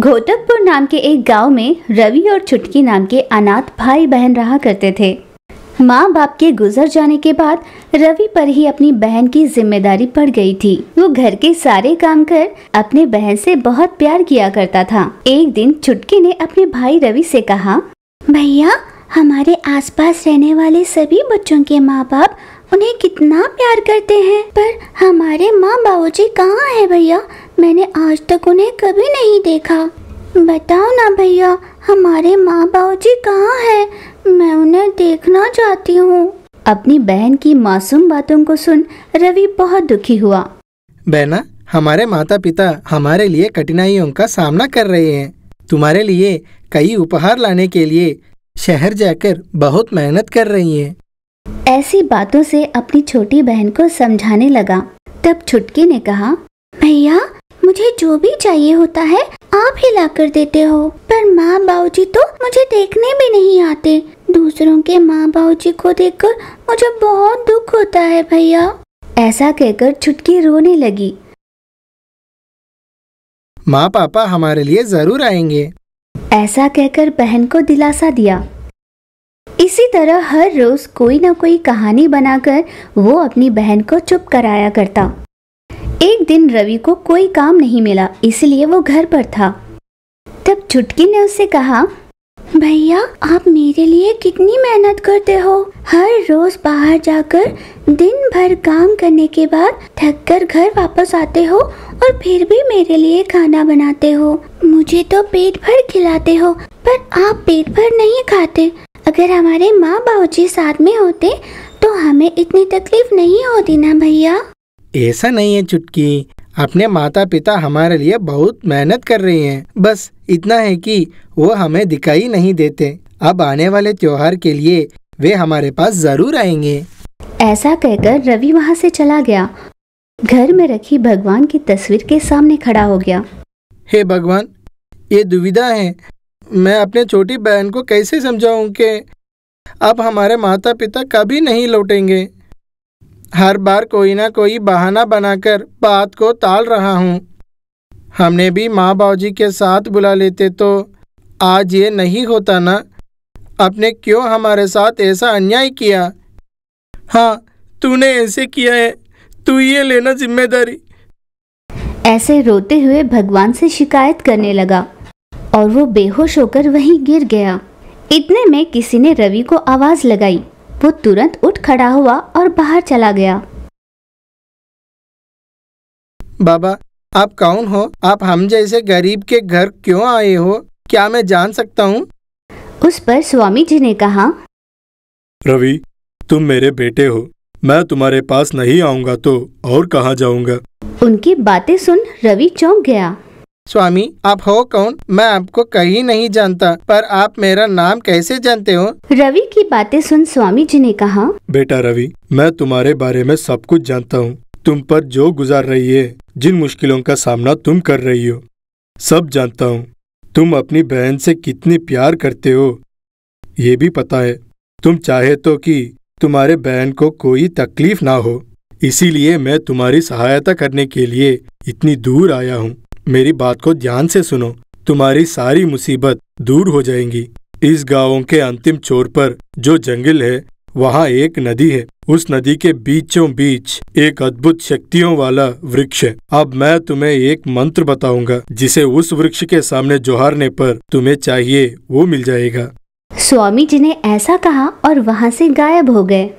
घोटकपुर नाम के एक गांव में रवि और चुटकी नाम के अनाथ भाई बहन रहा करते थे माँ बाप के गुजर जाने के बाद रवि पर ही अपनी बहन की जिम्मेदारी पड़ गई थी वो घर के सारे काम कर अपने बहन से बहुत प्यार किया करता था एक दिन चुटकी ने अपने भाई रवि से कहा भैया हमारे आसपास रहने वाले सभी बच्चों के माँ बाप उन्हें कितना प्यार करते हैं पर हमारे माँ बाबूजी कहाँ है भैया मैंने आज तक उन्हें कभी नहीं देखा बताओ ना भैया हमारे माँ बाबू जी कहाँ हैं मैं उन्हें देखना चाहती हूँ अपनी बहन की मासूम बातों को सुन रवि बहुत दुखी हुआ बहना हमारे माता पिता हमारे लिए कठिनाइयों का सामना कर रहे हैं तुम्हारे लिए कई उपहार लाने के लिए शहर जाकर बहुत मेहनत कर रही हैं। ऐसी बातों से अपनी छोटी बहन को समझाने लगा तब छुटकी ने कहा भैया मुझे जो भी चाहिए होता है आप ही ला कर देते हो पर माँ बाबूजी तो मुझे देखने भी नहीं आते दूसरों के माँ बाबूजी को देखकर मुझे बहुत दुख होता है भैया ऐसा कहकर छुटकी रोने लगी माँ पापा हमारे लिए जरूर आएंगे ऐसा कहकर बहन को दिलासा दिया इसी तरह हर रोज कोई ना कोई कहानी बनाकर वो अपनी बहन को चुप कराया करता एक दिन रवि को कोई काम नहीं मिला इसलिए वो घर पर था तब चुटकी ने उससे कहा भैया आप मेरे लिए कितनी मेहनत करते हो हर रोज बाहर जाकर दिन भर काम करने के बाद थक कर घर वापस आते हो और फिर भी मेरे लिए खाना बनाते हो मुझे तो पेट भर खिलाते हो पर आप पेट भर नहीं खाते अगर हमारे माँ बाबूजी साथ में होते तो हमें इतनी तकलीफ नहीं होती ना भैया ऐसा नहीं है चुटकी अपने माता पिता हमारे लिए बहुत मेहनत कर रहे हैं बस इतना है कि वो हमें दिखाई नहीं देते अब आने वाले त्योहार के लिए वे हमारे पास जरूर आएंगे ऐसा कहकर रवि वहाँ से चला गया घर में रखी भगवान की तस्वीर के सामने खड़ा हो गया हे भगवान ये दुविधा है मैं अपने छोटी बहन को कैसे समझाऊं कि अब हमारे माता पिता कभी नहीं लौटेंगे हर बार कोई ना कोई बहाना बनाकर बात को टाल रहा हूँ हमने भी माँ बाबूजी के साथ बुला लेते तो आज ये नहीं होता ना आपने क्यों हमारे साथ ऐसा अन्याय किया हाँ तूने ऐसे किया है तू ये लेना जिम्मेदारी ऐसे रोते हुए भगवान से शिकायत करने लगा और वो बेहोश होकर वहीं गिर गया इतने में किसी ने रवि को आवाज़ लगाई वो तुरंत उठ खड़ा हुआ और बाहर चला गया बाबा आप कौन हो आप हम जैसे गरीब के घर क्यों आए हो क्या मैं जान सकता हूँ उस पर स्वामी जी ने कहा रवि तुम मेरे बेटे हो मैं तुम्हारे पास नहीं आऊँगा तो और कहाँ जाऊँगा उनकी बातें सुन रवि चौंक गया स्वामी आप हो कौन मैं आपको कहीं नहीं जानता पर आप मेरा नाम कैसे जानते हो रवि की बातें सुन स्वामी जी ने कहा बेटा रवि मैं तुम्हारे बारे में सब कुछ जानता हूँ तुम पर जो गुजार रही है जिन मुश्किलों का सामना तुम कर रही हो सब जानता हूँ तुम अपनी बहन से कितने प्यार करते हो ये भी पता है तुम चाहे तो कि तुम्हारे बहन को कोई तकलीफ ना हो इसीलिए मैं तुम्हारी सहायता करने के लिए इतनी दूर आया हूँ मेरी बात को ध्यान से सुनो तुम्हारी सारी मुसीबत दूर हो जाएंगी इस गाँव के अंतिम छोर पर जो जंगल है वहाँ एक नदी है उस नदी के बीचों बीच एक अद्भुत शक्तियों वाला वृक्ष है अब मैं तुम्हें एक मंत्र बताऊंगा जिसे उस वृक्ष के सामने जोहारने पर तुम्हें चाहिए वो मिल जाएगा स्वामी जी ने ऐसा कहा और वहाँ से गायब हो गए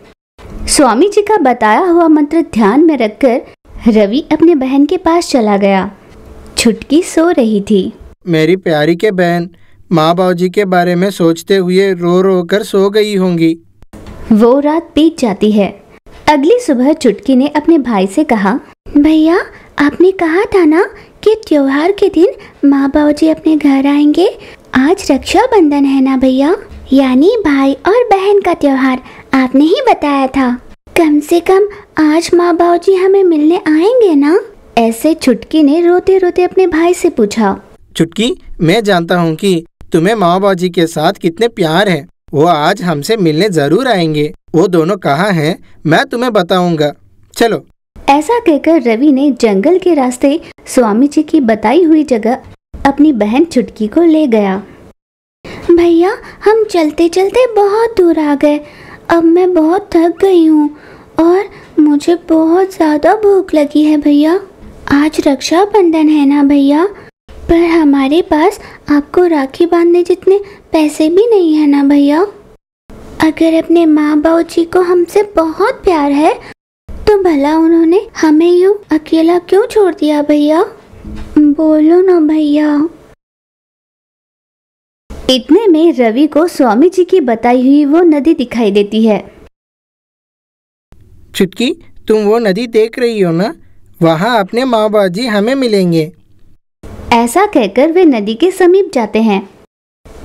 स्वामी जी का बताया हुआ मंत्र ध्यान में रखकर रवि अपने बहन के पास चला गया छुटकी सो रही थी मेरी प्यारी के बहन माँ बाबूजी के बारे में सोचते हुए रो रो कर सो गई होंगी वो रात बीत जाती है अगली सुबह चुटकी ने अपने भाई से कहा भैया आपने कहा था ना कि त्योहार के दिन माँ बाबूजी अपने घर आएंगे आज रक्षा बंधन है ना भैया यानी भाई और बहन का त्योहार आपने ही बताया था कम से कम आज माँ बाबूजी हमें मिलने आएंगे ना ऐसे छुटकी ने रोते रोते अपने भाई से पूछा चुटकी मैं जानता हूँ कि तुम्हें माँ बाजी के साथ कितने प्यार है वो आज हमसे मिलने जरूर आएंगे वो दोनों कहाँ हैं मैं तुम्हें बताऊंगा चलो ऐसा कहकर रवि ने जंगल के रास्ते स्वामी जी की बताई हुई जगह अपनी बहन छुटकी को ले गया भैया हम चलते चलते बहुत दूर आ गए अब मैं बहुत थक गई हूँ और मुझे बहुत ज़्यादा भूख लगी है भैया आज रक्षाबंधन है ना भैया पर हमारे पास आपको राखी बांधने जितने पैसे भी नहीं है ना भैया अगर अपने माँ बाबू जी को हमसे बहुत प्यार है तो भला उन्होंने हमें यूँ अकेला क्यों छोड़ दिया भैया बोलो ना भैया इतने में रवि को स्वामी जी की बताई हुई वो नदी दिखाई देती है चुटकी तुम वो नदी देख रही हो ना वहाँ अपने माँ बाजी हमें मिलेंगे ऐसा कहकर वे नदी के समीप जाते हैं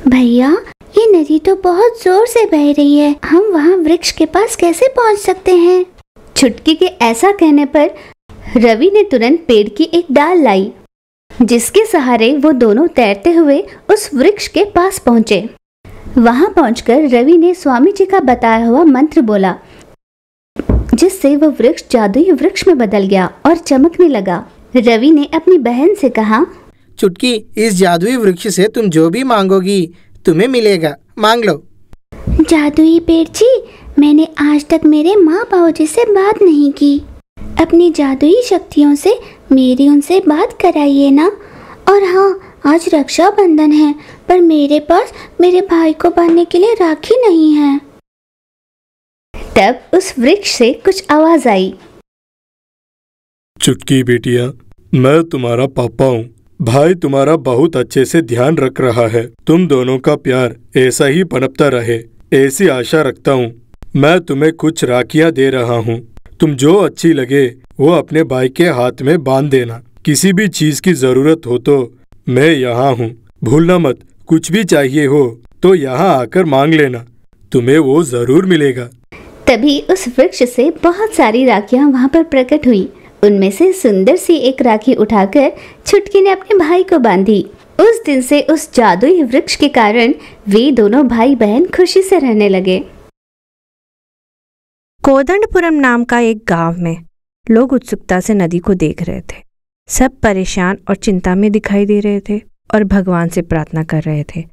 भैया ये नदी तो बहुत जोर से बह रही है हम वहाँ वृक्ष के पास कैसे पहुँच सकते हैं छुटकी के ऐसा कहने पर रवि ने तुरंत पेड़ की एक डाल लाई जिसके सहारे वो दोनों तैरते हुए उस वृक्ष के पास पहुँचे वहाँ पहुँच रवि ने स्वामी जी का बताया हुआ मंत्र बोला जिससे वह वृक्ष जादुई वृक्ष में बदल गया और चमकने लगा रवि ने अपनी बहन से कहा चुटकी इस जादुई वृक्ष से तुम जो भी मांगोगी तुम्हें मिलेगा मांग लो जादुई पेड़ जी मैंने आज तक मेरे माँ बाबूजी जी से बात नहीं की अपनी जादुई शक्तियों से मेरी उनसे बात कराइए ना और हाँ आज रक्षाबंधन है पर मेरे पास मेरे भाई को बांधने के लिए राखी नहीं है तब उस वृक्ष से कुछ आवाज आई चुटकी बेटिया मैं तुम्हारा पापा हूँ भाई तुम्हारा बहुत अच्छे से ध्यान रख रहा है तुम दोनों का प्यार ऐसा ही पनपता रहे ऐसी आशा रखता हूँ मैं तुम्हें कुछ राखियाँ दे रहा हूँ तुम जो अच्छी लगे वो अपने भाई के हाथ में बांध देना किसी भी चीज की जरूरत हो तो मैं यहाँ हूँ भूलना मत कुछ भी चाहिए हो तो यहाँ आकर मांग लेना तुम्हें वो जरूर मिलेगा तभी उस वृक्ष से बहुत सारी राखियाँ वहाँ पर प्रकट हुई उनमें से सुंदर सी एक राखी उठाकर छुटकी ने अपने भाई को बांधी उस दिन से उस जादुई वृक्ष के कारण वे दोनों भाई बहन खुशी से रहने लगे कोदंडपुरम नाम का एक गांव में लोग उत्सुकता से नदी को देख रहे थे सब परेशान और चिंता में दिखाई दे रहे थे और भगवान से प्रार्थना कर रहे थे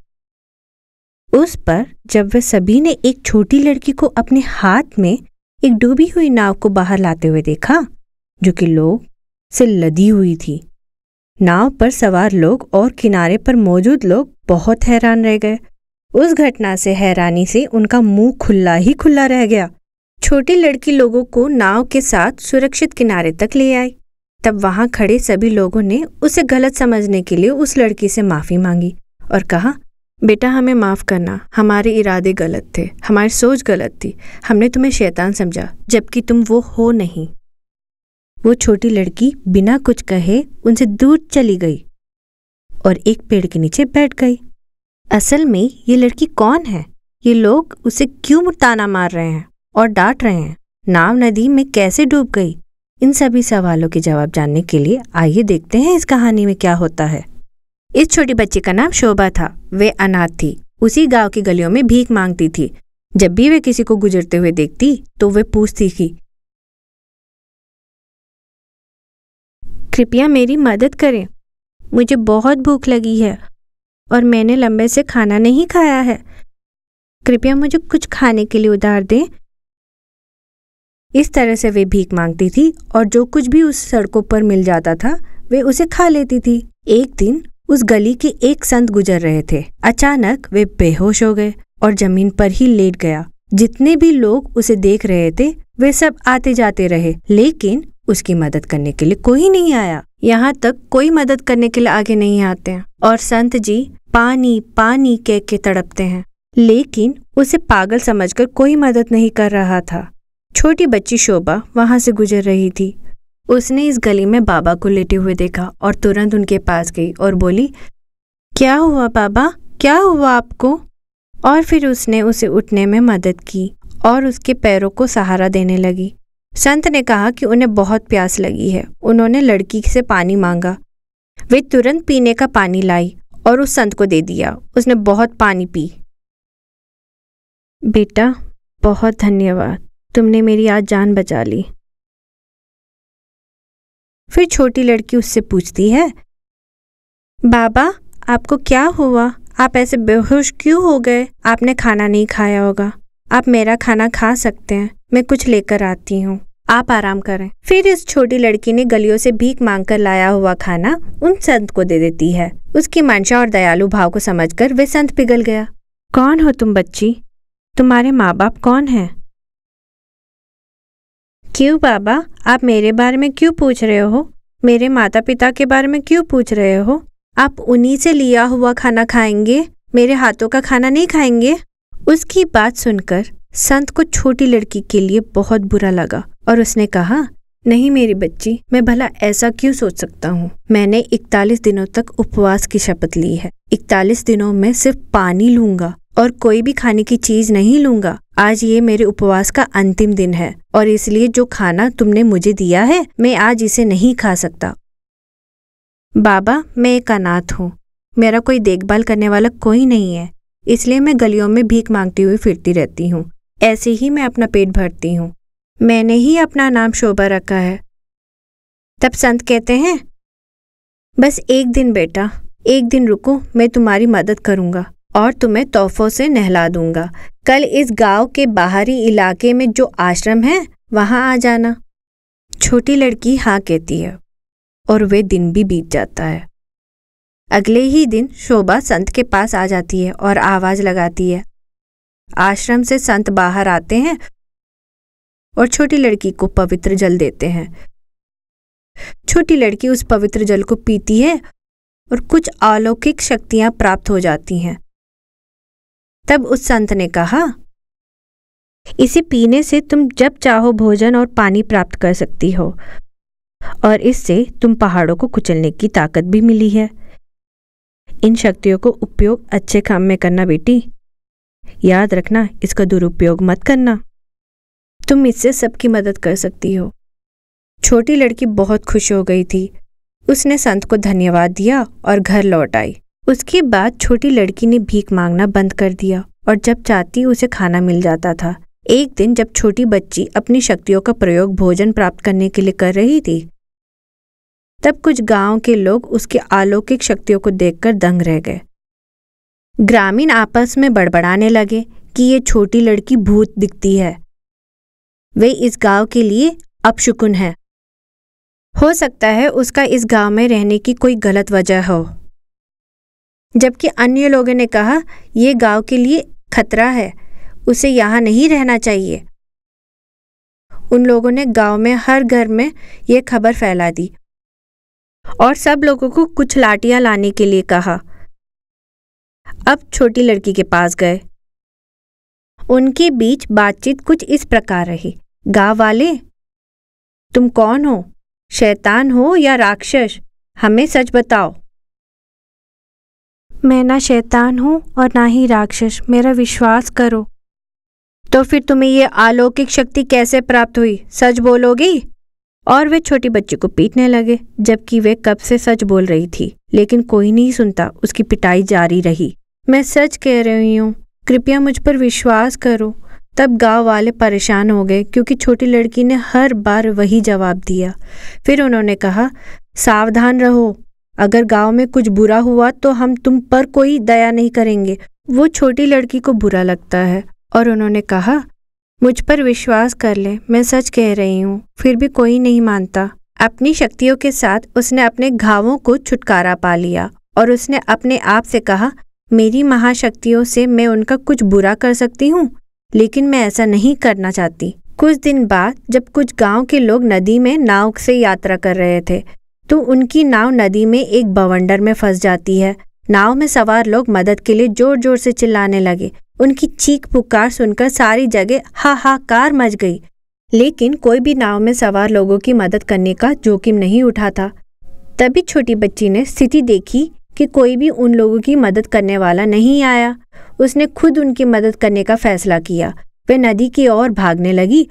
उस पर जब वे सभी ने एक छोटी लड़की को अपने हाथ में एक डूबी हुई नाव को बाहर लाते हुए देखा जो कि लोग से लदी हुई थी नाव पर सवार लोग और किनारे पर मौजूद लोग बहुत हैरान रह गए उस घटना से हैरानी से उनका मुंह खुला ही खुला रह गया छोटी लड़की लोगों को नाव के साथ सुरक्षित किनारे तक ले आई तब वहां खड़े सभी लोगों ने उसे गलत समझने के लिए उस लड़की से माफी मांगी और कहा बेटा हमें माफ़ करना हमारे इरादे गलत थे हमारी सोच गलत थी हमने तुम्हें शैतान समझा जबकि तुम वो हो नहीं वो छोटी लड़की बिना कुछ कहे उनसे दूर चली गई और एक पेड़ के नीचे बैठ गई असल में ये लड़की कौन है ये लोग उसे क्यों ताना मार रहे हैं और डांट रहे हैं नाव नदी में कैसे डूब गई इन सभी सवालों के जवाब जानने के लिए आइए देखते हैं इस कहानी में क्या होता है इस छोटी बच्ची का नाम शोभा था वे अनाथ थी उसी गांव की गलियों में भीख मांगती थी जब भी वे किसी को गुजरते हुए देखती तो वे पूछती थी कृपया मेरी मदद करें मुझे बहुत भूख लगी है और मैंने लंबे से खाना नहीं खाया है कृपया मुझे कुछ खाने के लिए उधार दें इस तरह से वे भीख मांगती थी और जो कुछ भी उस सड़कों पर मिल जाता था वे उसे खा लेती थी एक दिन उस गली के एक संत गुजर रहे थे अचानक वे बेहोश हो गए और जमीन पर ही लेट गया जितने भी लोग उसे देख रहे थे वे सब आते जाते रहे लेकिन उसकी मदद करने के लिए कोई नहीं आया यहाँ तक कोई मदद करने के लिए आगे नहीं आते हैं और संत जी पानी पानी कह के तड़पते हैं लेकिन उसे पागल समझकर कोई मदद नहीं कर रहा था छोटी बच्ची शोभा वहां से गुजर रही थी उसने इस गली में बाबा को लेटे हुए देखा और तुरंत उनके पास गई और बोली क्या हुआ बाबा क्या हुआ आपको और फिर उसने उसे उठने में मदद की और उसके पैरों को सहारा देने लगी संत ने कहा कि उन्हें बहुत प्यास लगी है उन्होंने लड़की से पानी मांगा वे तुरंत पीने का पानी लाई और उस संत को दे दिया उसने बहुत पानी पी बेटा बहुत धन्यवाद तुमने मेरी आज जान बचा ली फिर छोटी लड़की उससे पूछती है बाबा आपको क्या हुआ आप ऐसे बेहोश क्यों हो गए आपने खाना नहीं खाया होगा आप मेरा खाना खा सकते हैं मैं कुछ लेकर आती हूँ आप आराम करें फिर इस छोटी लड़की ने गलियों से भीख मांगकर लाया हुआ खाना उन संत को दे देती है उसकी मंशा और दयालु भाव को समझकर वे संत पिघल गया कौन हो तुम बच्ची तुम्हारे माँ बाप कौन हैं क्यों बाबा आप मेरे बारे में क्यों पूछ रहे हो मेरे माता पिता के बारे में क्यों पूछ रहे हो आप उन्हीं से लिया हुआ खाना खाएंगे मेरे हाथों का खाना नहीं खाएंगे उसकी बात सुनकर संत को छोटी लड़की के लिए बहुत बुरा लगा और उसने कहा नहीं मेरी बच्ची मैं भला ऐसा क्यों सोच सकता हूँ मैंने इकतालीस दिनों तक उपवास की शपथ ली है इकतालीस दिनों में सिर्फ पानी लूंगा और कोई भी खाने की चीज नहीं लूंगा आज ये मेरे उपवास का अंतिम दिन है और इसलिए जो खाना तुमने मुझे दिया है मैं आज इसे नहीं खा सकता बाबा मैं एक अनाथ हूँ मेरा कोई देखभाल करने वाला कोई नहीं है इसलिए मैं गलियों में भीख मांगती हुई फिरती रहती हूँ ऐसे ही मैं अपना पेट भरती हूँ मैंने ही अपना नाम शोभा रखा है तब संत कहते हैं बस एक दिन बेटा एक दिन रुको मैं तुम्हारी मदद करूँगा और तुम्हें तोहफों से नहला दूंगा कल इस गांव के बाहरी इलाके में जो आश्रम है वहां आ जाना छोटी लड़की हाँ कहती है और वे दिन भी बीत जाता है अगले ही दिन शोभा संत के पास आ जाती है और आवाज लगाती है आश्रम से संत बाहर आते हैं और छोटी लड़की को पवित्र जल देते हैं छोटी लड़की उस पवित्र जल को पीती है और कुछ अलौकिक शक्तियां प्राप्त हो जाती हैं तब उस संत ने कहा इसे पीने से तुम जब चाहो भोजन और पानी प्राप्त कर सकती हो और इससे तुम पहाड़ों को कुचलने की ताकत भी मिली है इन शक्तियों को उपयोग अच्छे काम में करना बेटी याद रखना इसका दुरुपयोग मत करना तुम इससे सबकी मदद कर सकती हो छोटी लड़की बहुत खुश हो गई थी उसने संत को धन्यवाद दिया और घर लौट आई उसके बाद छोटी लड़की ने भीख मांगना बंद कर दिया और जब चाहती उसे खाना मिल जाता था एक दिन जब छोटी बच्ची अपनी शक्तियों का प्रयोग भोजन प्राप्त करने के लिए कर रही थी तब कुछ गांव के लोग उसकी अलौकिक शक्तियों को देखकर दंग रह गए ग्रामीण आपस में बड़बड़ाने लगे कि ये छोटी लड़की भूत दिखती है वे इस गांव के लिए अपशुकुन है हो सकता है उसका इस गांव में रहने की कोई गलत वजह हो जबकि अन्य लोगों ने कहा यह गांव के लिए खतरा है उसे यहाँ नहीं रहना चाहिए उन लोगों ने गांव में हर घर में ये खबर फैला दी और सब लोगों को कुछ लाठियां लाने के लिए कहा अब छोटी लड़की के पास गए उनके बीच बातचीत कुछ इस प्रकार रही गांव वाले तुम कौन हो शैतान हो या राक्षस हमें सच बताओ मैं ना शैतान हूँ और ना ही राक्षस मेरा विश्वास करो तो फिर तुम्हें ये अलौकिक शक्ति कैसे प्राप्त हुई सच बोलोगी और वे छोटी बच्ची को पीटने लगे जबकि वे कब से सच बोल रही थी लेकिन कोई नहीं सुनता उसकी पिटाई जारी रही मैं सच कह रही हूँ कृपया मुझ पर विश्वास करो तब गांव वाले परेशान हो गए क्योंकि छोटी लड़की ने हर बार वही जवाब दिया फिर उन्होंने कहा सावधान रहो अगर गांव में कुछ बुरा हुआ तो हम तुम पर कोई दया नहीं करेंगे वो छोटी लड़की को बुरा लगता है और उन्होंने कहा मुझ पर विश्वास कर ले मैं सच कह रही हूँ फिर भी कोई नहीं मानता अपनी शक्तियों के साथ उसने अपने घावों को छुटकारा पा लिया और उसने अपने आप से कहा मेरी महाशक्तियों से मैं उनका कुछ बुरा कर सकती हूँ लेकिन मैं ऐसा नहीं करना चाहती कुछ दिन बाद जब कुछ गांव के लोग नदी में नाव से यात्रा कर रहे थे तो उनकी नाव नदी में एक बवंडर में फंस जाती है नाव में सवार लोग मदद के लिए जोर जोर से चिल्लाने लगे उनकी चीख पुकार सुनकर सारी जगह हाहाकार मच गई लेकिन कोई भी नाव में सवार लोगों की मदद करने का जोखिम नहीं उठा था तभी छोटी बच्ची ने स्थिति देखी कि कोई भी उन लोगों की मदद करने वाला नहीं आया उसने खुद उनकी मदद करने का फैसला किया वे नदी की ओर भागने लगी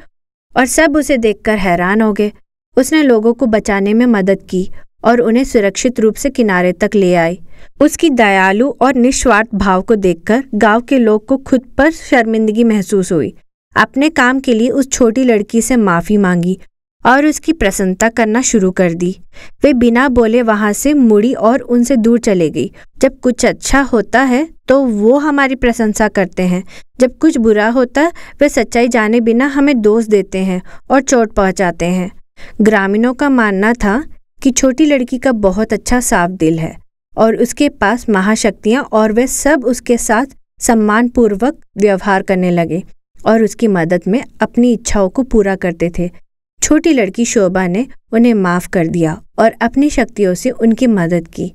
और सब उसे देखकर हैरान हो गए उसने लोगों को बचाने में मदद की और उन्हें सुरक्षित रूप से किनारे तक ले आई उसकी दयालु और निस्वार्थ भाव को देखकर गांव के लोग को खुद पर शर्मिंदगी महसूस हुई अपने काम के लिए उस छोटी लड़की से माफ़ी मांगी और उसकी प्रसन्नता करना शुरू कर दी वे बिना बोले वहाँ से मुड़ी और उनसे दूर चले गई जब कुछ अच्छा होता है तो वो हमारी प्रशंसा करते हैं जब कुछ बुरा होता वे सच्चाई जाने बिना हमें दोष देते हैं और चोट पहुँचाते हैं ग्रामीणों का मानना था कि छोटी लड़की का बहुत अच्छा साफ दिल है और उसके पास महाशक्तियाँ और वे सब उसके साथ सम्मानपूर्वक व्यवहार करने लगे और उसकी मदद में अपनी इच्छाओं को पूरा करते थे छोटी लड़की शोभा ने उन्हें माफ़ कर दिया और अपनी शक्तियों से उनकी मदद की